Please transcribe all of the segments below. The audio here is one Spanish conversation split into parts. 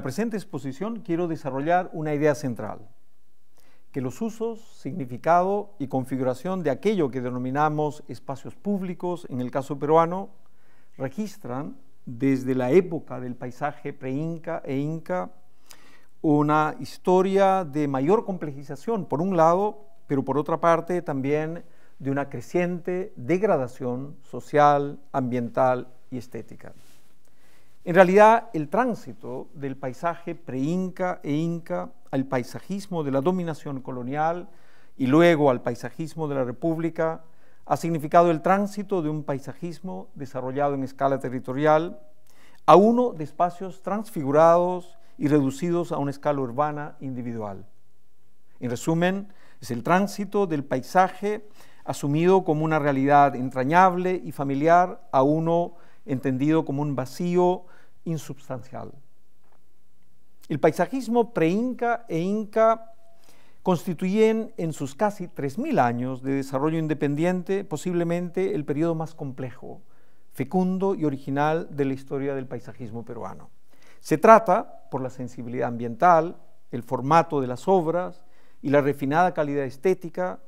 la presente exposición quiero desarrollar una idea central, que los usos, significado y configuración de aquello que denominamos espacios públicos, en el caso peruano, registran desde la época del paisaje pre-Inca e inca una historia de mayor complejización, por un lado, pero por otra parte también de una creciente degradación social, ambiental y estética. En realidad, el tránsito del paisaje pre-Inca e inca al paisajismo de la dominación colonial y luego al paisajismo de la República ha significado el tránsito de un paisajismo desarrollado en escala territorial a uno de espacios transfigurados y reducidos a una escala urbana individual. En resumen, es el tránsito del paisaje asumido como una realidad entrañable y familiar a uno entendido como un vacío insubstancial. El paisajismo pre-Inca e inca constituyen en sus casi 3.000 años de desarrollo independiente posiblemente el periodo más complejo, fecundo y original de la historia del paisajismo peruano. Se trata, por la sensibilidad ambiental, el formato de las obras y la refinada calidad estética,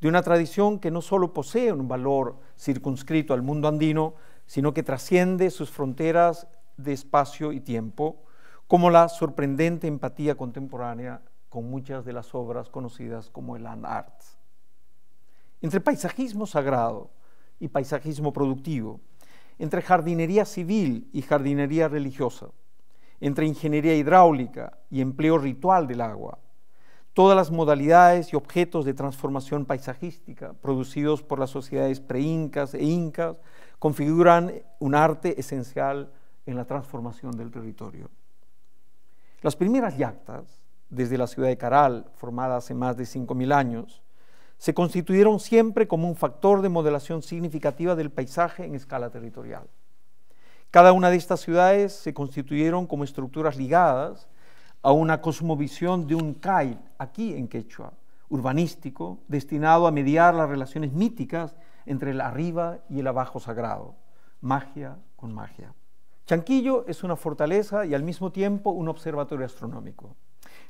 de una tradición que no solo posee un valor circunscrito al mundo andino, sino que trasciende sus fronteras de espacio y tiempo, como la sorprendente empatía contemporánea con muchas de las obras conocidas como el land art. Entre paisajismo sagrado y paisajismo productivo, entre jardinería civil y jardinería religiosa, entre ingeniería hidráulica y empleo ritual del agua, todas las modalidades y objetos de transformación paisajística producidos por las sociedades preincas e incas configuran un arte esencial en la transformación del territorio. Las primeras yactas, desde la ciudad de Caral, formada hace más de 5.000 años, se constituyeron siempre como un factor de modelación significativa del paisaje en escala territorial. Cada una de estas ciudades se constituyeron como estructuras ligadas a una cosmovisión de un kail aquí en quechua, urbanístico, destinado a mediar las relaciones míticas entre el arriba y el abajo sagrado, magia con magia. Chanquillo es una fortaleza y al mismo tiempo un observatorio astronómico.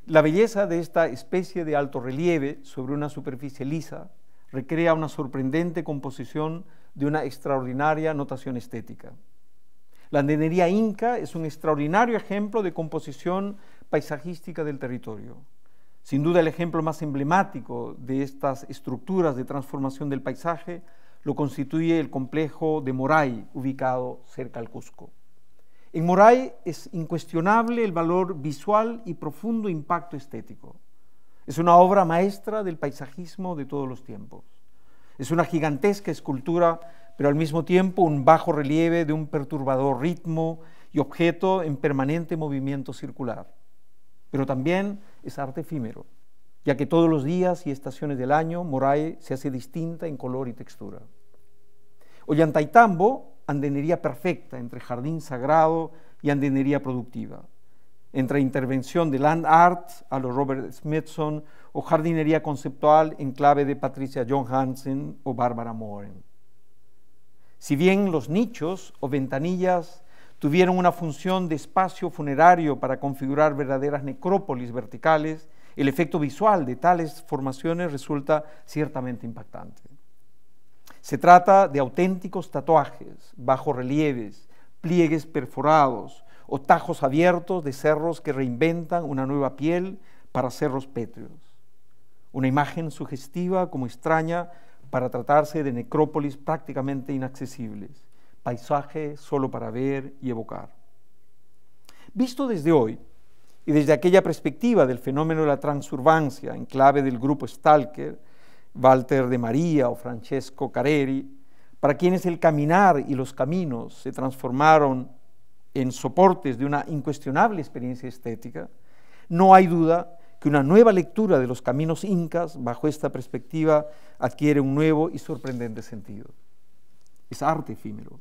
La belleza de esta especie de alto relieve sobre una superficie lisa recrea una sorprendente composición de una extraordinaria notación estética. La andenería inca es un extraordinario ejemplo de composición paisajística del territorio. Sin duda el ejemplo más emblemático de estas estructuras de transformación del paisaje lo constituye el complejo de Moray, ubicado cerca al Cusco. En Moray es incuestionable el valor visual y profundo impacto estético. Es una obra maestra del paisajismo de todos los tiempos. Es una gigantesca escultura, pero al mismo tiempo un bajo relieve de un perturbador ritmo y objeto en permanente movimiento circular pero también es arte efímero, ya que todos los días y estaciones del año Moray se hace distinta en color y textura. Ollantaytambo, andenería perfecta entre jardín sagrado y andenería productiva, entre intervención de land art a lo Robert Smithson o jardinería conceptual en clave de Patricia John Hansen o Barbara Moren. Si bien los nichos o ventanillas Tuvieron una función de espacio funerario para configurar verdaderas necrópolis verticales. El efecto visual de tales formaciones resulta ciertamente impactante. Se trata de auténticos tatuajes, bajorrelieves, pliegues perforados o tajos abiertos de cerros que reinventan una nueva piel para cerros pétreos. Una imagen sugestiva como extraña para tratarse de necrópolis prácticamente inaccesibles paisaje solo para ver y evocar. Visto desde hoy, y desde aquella perspectiva del fenómeno de la transurbancia, en clave del grupo Stalker, Walter de María o Francesco Careri, para quienes el caminar y los caminos se transformaron en soportes de una incuestionable experiencia estética, no hay duda que una nueva lectura de los caminos incas bajo esta perspectiva adquiere un nuevo y sorprendente sentido. Es arte efímero,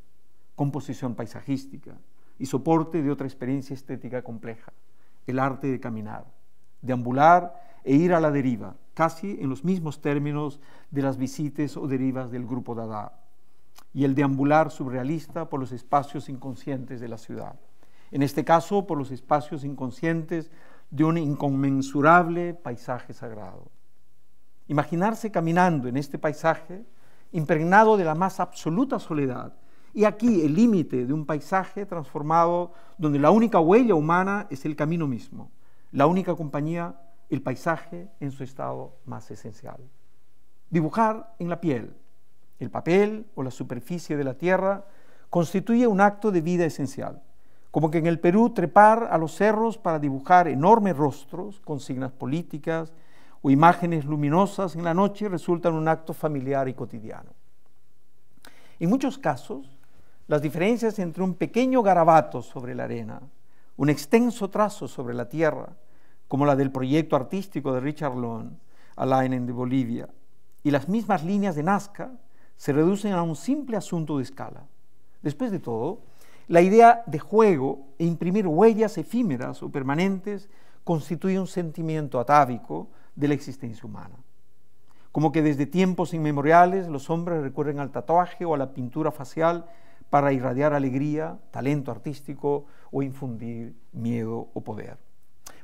composición paisajística y soporte de otra experiencia estética compleja, el arte de caminar, deambular e ir a la deriva, casi en los mismos términos de las visitas o derivas del grupo Dada, y el deambular surrealista por los espacios inconscientes de la ciudad, en este caso por los espacios inconscientes de un inconmensurable paisaje sagrado. Imaginarse caminando en este paisaje, impregnado de la más absoluta soledad y aquí el límite de un paisaje transformado donde la única huella humana es el camino mismo, la única compañía, el paisaje en su estado más esencial. Dibujar en la piel, el papel o la superficie de la tierra constituye un acto de vida esencial, como que en el Perú trepar a los cerros para dibujar enormes rostros, consignas políticas o imágenes luminosas en la noche resultan un acto familiar y cotidiano. En muchos casos, las diferencias entre un pequeño garabato sobre la arena, un extenso trazo sobre la tierra, como la del proyecto artístico de Richard Long, Alainen de Bolivia, y las mismas líneas de Nazca se reducen a un simple asunto de escala. Después de todo, la idea de juego e imprimir huellas efímeras o permanentes constituye un sentimiento atávico de la existencia humana. Como que desde tiempos inmemoriales los hombres recurren al tatuaje o a la pintura facial para irradiar alegría, talento artístico o infundir miedo o poder.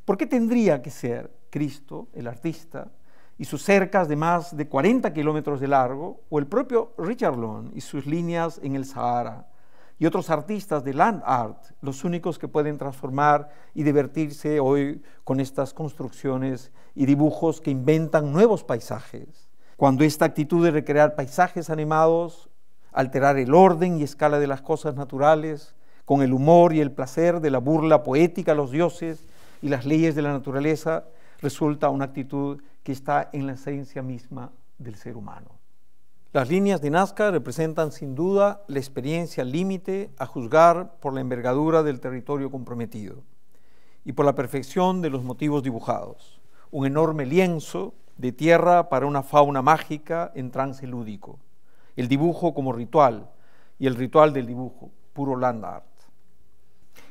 ¿Por qué tendría que ser Cristo, el artista, y sus cercas de más de 40 kilómetros de largo, o el propio Richard Long y sus líneas en el Sahara, y otros artistas de land art, los únicos que pueden transformar y divertirse hoy con estas construcciones y dibujos que inventan nuevos paisajes. Cuando esta actitud de recrear paisajes animados alterar el orden y escala de las cosas naturales, con el humor y el placer de la burla poética a los dioses y las leyes de la naturaleza, resulta una actitud que está en la esencia misma del ser humano. Las líneas de Nazca representan sin duda la experiencia límite a juzgar por la envergadura del territorio comprometido y por la perfección de los motivos dibujados. Un enorme lienzo de tierra para una fauna mágica en trance lúdico el dibujo como ritual y el ritual del dibujo, puro land art.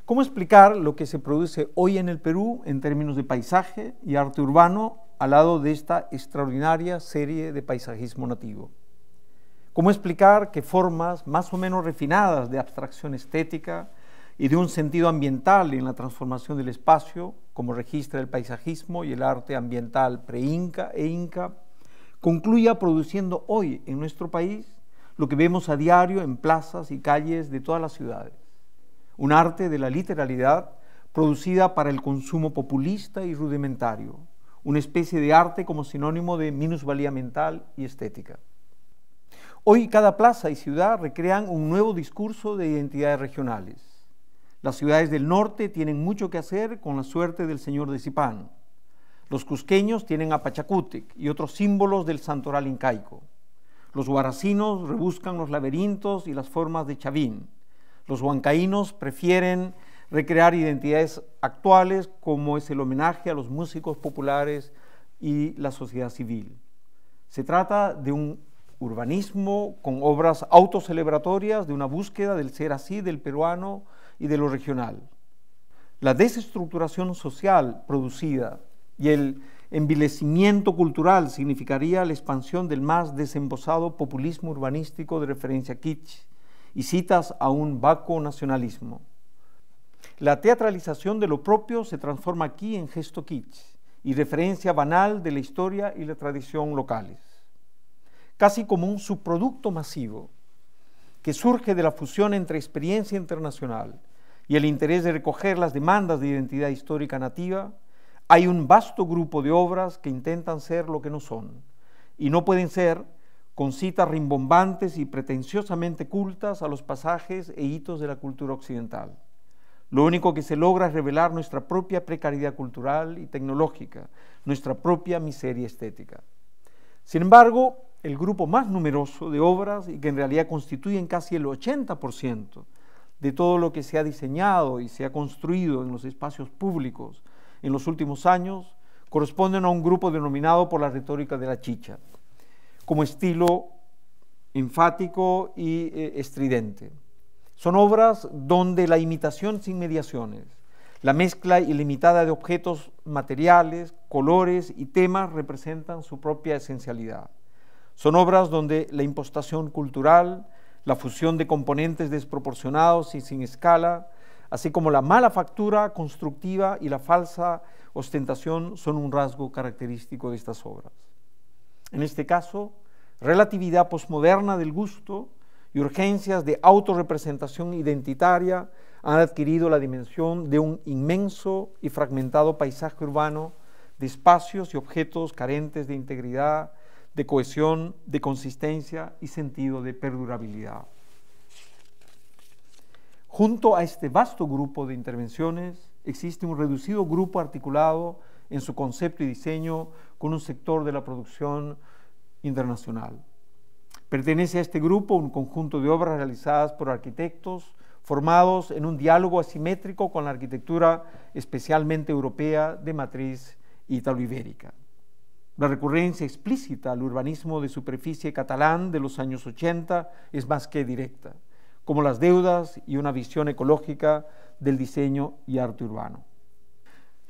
¿Cómo explicar lo que se produce hoy en el Perú en términos de paisaje y arte urbano al lado de esta extraordinaria serie de paisajismo nativo? ¿Cómo explicar que formas más o menos refinadas de abstracción estética y de un sentido ambiental en la transformación del espacio, como registra el paisajismo y el arte ambiental pre-inca e inca, concluya produciendo hoy en nuestro país lo que vemos a diario en plazas y calles de todas las ciudades. Un arte de la literalidad producida para el consumo populista y rudimentario, una especie de arte como sinónimo de minusvalía mental y estética. Hoy cada plaza y ciudad recrean un nuevo discurso de identidades regionales. Las ciudades del norte tienen mucho que hacer con la suerte del señor de Zipán. Los cusqueños tienen a Pachacútec y otros símbolos del santoral incaico. Los guaracinos rebuscan los laberintos y las formas de Chavín. Los huancaínos prefieren recrear identidades actuales como es el homenaje a los músicos populares y la sociedad civil. Se trata de un urbanismo con obras autocelebratorias, de una búsqueda del ser así del peruano y de lo regional. La desestructuración social producida y el envilecimiento cultural significaría la expansión del más desembosado populismo urbanístico de referencia kitsch y citas a un vacuo nacionalismo. La teatralización de lo propio se transforma aquí en gesto kitsch y referencia banal de la historia y la tradición locales, casi como un subproducto masivo que surge de la fusión entre experiencia internacional y el interés de recoger las demandas de identidad histórica nativa hay un vasto grupo de obras que intentan ser lo que no son y no pueden ser con citas rimbombantes y pretenciosamente cultas a los pasajes e hitos de la cultura occidental. Lo único que se logra es revelar nuestra propia precariedad cultural y tecnológica, nuestra propia miseria estética. Sin embargo, el grupo más numeroso de obras y que en realidad constituyen casi el 80% de todo lo que se ha diseñado y se ha construido en los espacios públicos en los últimos años corresponden a un grupo denominado por la retórica de la chicha, como estilo enfático y eh, estridente. Son obras donde la imitación sin mediaciones, la mezcla ilimitada de objetos materiales, colores y temas representan su propia esencialidad. Son obras donde la impostación cultural, la fusión de componentes desproporcionados y sin escala, así como la mala factura constructiva y la falsa ostentación son un rasgo característico de estas obras. En este caso, relatividad posmoderna del gusto y urgencias de autorrepresentación identitaria han adquirido la dimensión de un inmenso y fragmentado paisaje urbano de espacios y objetos carentes de integridad, de cohesión, de consistencia y sentido de perdurabilidad. Junto a este vasto grupo de intervenciones existe un reducido grupo articulado en su concepto y diseño con un sector de la producción internacional. Pertenece a este grupo un conjunto de obras realizadas por arquitectos formados en un diálogo asimétrico con la arquitectura especialmente europea de matriz italoibérica. La recurrencia explícita al urbanismo de superficie catalán de los años 80 es más que directa como las deudas y una visión ecológica del diseño y arte urbano.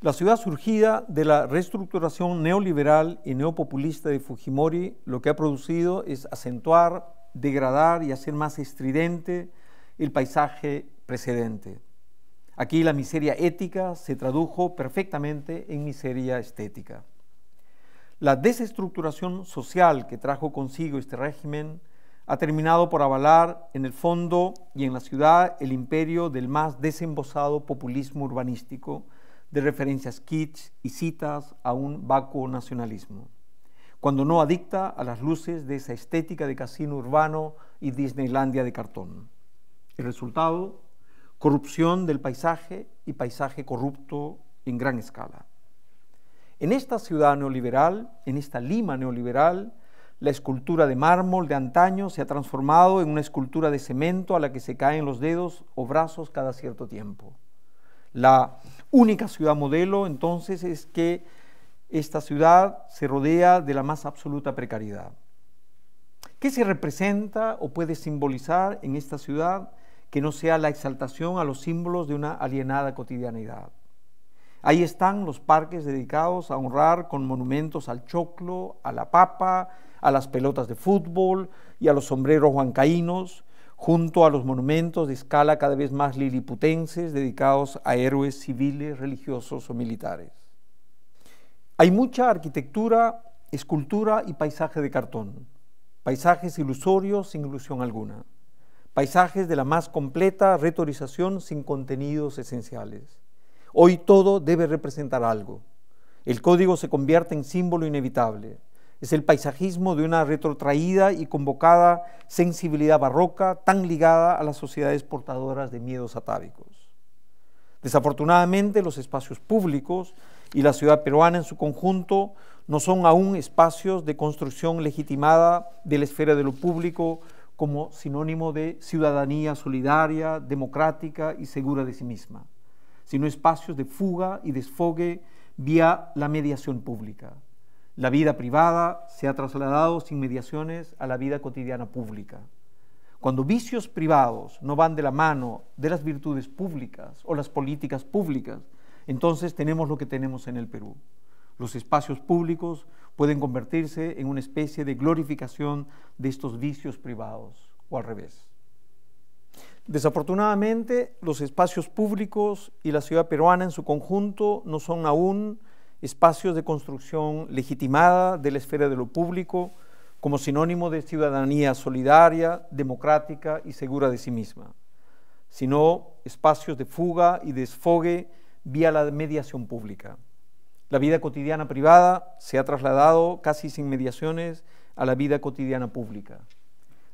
La ciudad surgida de la reestructuración neoliberal y neopopulista de Fujimori lo que ha producido es acentuar, degradar y hacer más estridente el paisaje precedente. Aquí la miseria ética se tradujo perfectamente en miseria estética. La desestructuración social que trajo consigo este régimen ha terminado por avalar en el fondo y en la ciudad el imperio del más desembosado populismo urbanístico, de referencias kitsch y citas a un vacuo nacionalismo, cuando no adicta a las luces de esa estética de casino urbano y Disneylandia de cartón. El resultado, corrupción del paisaje y paisaje corrupto en gran escala. En esta ciudad neoliberal, en esta Lima neoliberal, la escultura de mármol de antaño se ha transformado en una escultura de cemento a la que se caen los dedos o brazos cada cierto tiempo. La única ciudad modelo entonces es que esta ciudad se rodea de la más absoluta precariedad. ¿Qué se representa o puede simbolizar en esta ciudad que no sea la exaltación a los símbolos de una alienada cotidianidad? Ahí están los parques dedicados a honrar con monumentos al choclo, a la papa, a las pelotas de fútbol y a los sombreros huancaínos, junto a los monumentos de escala cada vez más liliputenses dedicados a héroes civiles, religiosos o militares. Hay mucha arquitectura, escultura y paisaje de cartón, paisajes ilusorios sin ilusión alguna, paisajes de la más completa retorización sin contenidos esenciales. Hoy todo debe representar algo. El código se convierte en símbolo inevitable. Es el paisajismo de una retrotraída y convocada sensibilidad barroca tan ligada a las sociedades portadoras de miedos atávicos. Desafortunadamente, los espacios públicos y la ciudad peruana en su conjunto no son aún espacios de construcción legitimada de la esfera de lo público como sinónimo de ciudadanía solidaria, democrática y segura de sí misma, sino espacios de fuga y desfogue vía la mediación pública. La vida privada se ha trasladado sin mediaciones a la vida cotidiana pública. Cuando vicios privados no van de la mano de las virtudes públicas o las políticas públicas, entonces tenemos lo que tenemos en el Perú. Los espacios públicos pueden convertirse en una especie de glorificación de estos vicios privados, o al revés. Desafortunadamente, los espacios públicos y la ciudad peruana en su conjunto no son aún espacios de construcción legitimada de la esfera de lo público como sinónimo de ciudadanía solidaria, democrática y segura de sí misma, sino espacios de fuga y desfogue vía la mediación pública. La vida cotidiana privada se ha trasladado casi sin mediaciones a la vida cotidiana pública.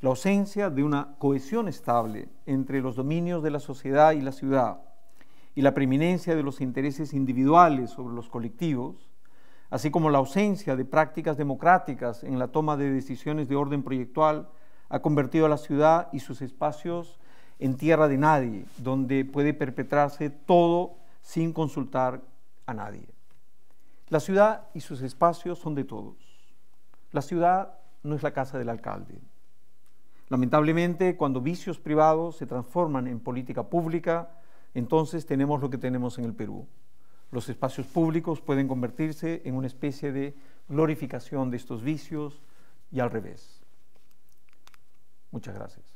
La ausencia de una cohesión estable entre los dominios de la sociedad y la ciudad, y la preeminencia de los intereses individuales sobre los colectivos, así como la ausencia de prácticas democráticas en la toma de decisiones de orden proyectual, ha convertido a la ciudad y sus espacios en tierra de nadie, donde puede perpetrarse todo sin consultar a nadie. La ciudad y sus espacios son de todos. La ciudad no es la casa del alcalde. Lamentablemente, cuando vicios privados se transforman en política pública, entonces tenemos lo que tenemos en el Perú. Los espacios públicos pueden convertirse en una especie de glorificación de estos vicios y al revés. Muchas gracias.